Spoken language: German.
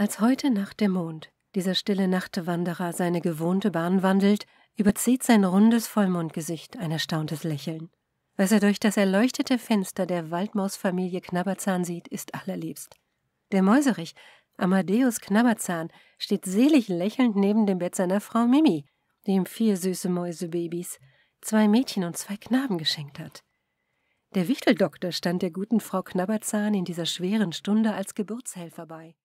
Als heute Nacht der Mond, dieser stille Nachtwanderer, seine gewohnte Bahn wandelt, überzieht sein rundes Vollmondgesicht ein erstauntes Lächeln. Was er durch das erleuchtete Fenster der Waldmausfamilie Knabberzahn sieht, ist allerliebst. Der Mäuserich, Amadeus Knabberzahn, steht selig lächelnd neben dem Bett seiner Frau Mimi, die ihm vier süße Mäusebabys, zwei Mädchen und zwei Knaben geschenkt hat. Der Wichteldoktor stand der guten Frau Knabberzahn in dieser schweren Stunde als Geburtshelfer bei.